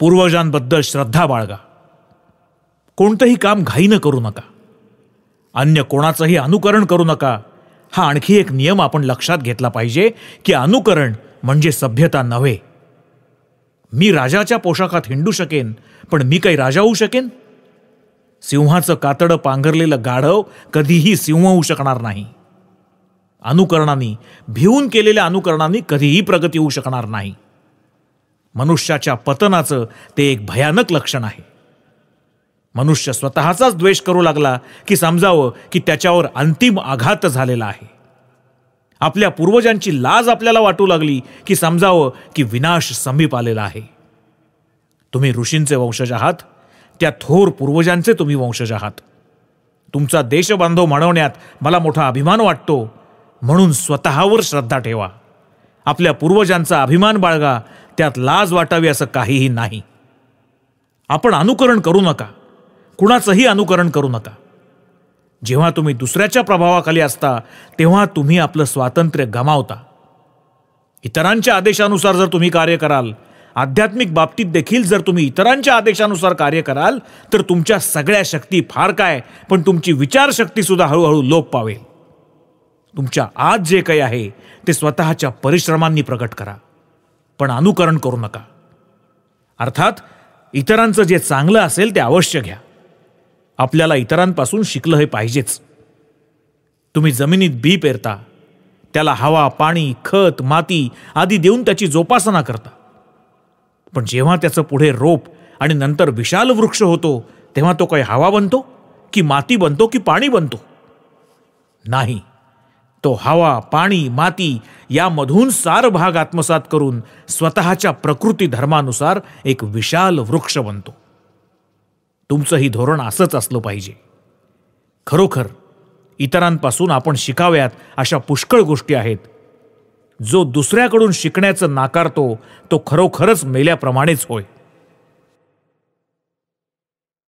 पूर्वजांबद्दल श्रद्धा बाळगा कोणतंही काम घाईनं करू नका अन्य कोणाचंही अनुकरण करू नका हा आणखी एक नियम आपण लक्षात घेतला पाहिजे की अनुकरण म्हणजे सभ्यता नव्हे मी राजाच्या पोशाखात हिंडू शकेन पण मी काही राजा होऊ शकेन सिंहाचं कातडं पांघरलेलं गाढव कधीही सिंह होऊ शकणार नाही अनुकरणाने भिवून केलेल्या अनुकरणाने कधीही प्रगती होऊ शकणार नाही मनुष्याच्या पतनाचं ते एक भयानक लक्षण आहे मनुष्य स्वतःचाच द्वेष करू लागला की समजावं की त्याच्यावर अंतिम आघात झालेला आहे आपल्या पूर्वजांची लाज आपल्याला वाटू लागली की समजावं की विनाश समीप आलेला आहे तुम्ही ऋषींचे वंशज आहात त्या थोर पूर्वजांचे तुम्ही वंशज आहात तुमचा देशबांधव मानवण्यात मला मोठा अभिमान वाटतो म्हणून स्वतःवर श्रद्धा ठेवा आपल्या पूर्वजांचा अभिमान बाळगा त्यात लाज वाटावी असं काहीही नाही आपण अनुकरण करू नका कुणाचंही अनुकरण करू नका जेव्हा तुम्ही दुसऱ्याच्या प्रभावाखाली असता तेव्हा तुम्ही आपलं स्वातंत्र्य गमावता इतरांच्या आदेशानुसार जर तुम्ही कार्य कराल आध्यात्मिक बाबतीत देखील जर तुम्ही इतरांच्या आदेशानुसार कार्य कराल तर तुमच्या सगळ्या शक्ती फार काय पण तुमची विचारशक्तीसुद्धा हळूहळू लोप पावेल तुमच्या आज जे काही आहे ते स्वतःच्या परिश्रमांनी प्रकट करा पण अनुकरण करू नका अर्थात इतरांचं जे चांगलं असेल ते अवश्य घ्या आपल्याला इतरांपासून शिकलं हे पाहिजेच तुम्ही जमिनीत बी पेरता त्याला हवा पाणी खत माती आदी देऊन त्याची जोपासना करता पण जेव्हा त्याचं पुढे रोप आणि नंतर विशाल वृक्ष होतो तेव्हा तो काही हवा बनतो की माती बनतो की पाणी बनतो नाही तो हवा पाणी माती यामधून सार भाग आत्मसात करून स्वतःच्या प्रकृती धर्मानुसार एक विशाल वृक्ष बनतो तुमचंही धोरण असंच असलं पाहिजे खरोखर इतरांपासून आपण शिकाव्यात अशा पुष्कळ गोष्टी आहेत जो दुसऱ्याकडून शिकण्याचं नाकारतो तो खरोखरच मेल्याप्रमाणेच होय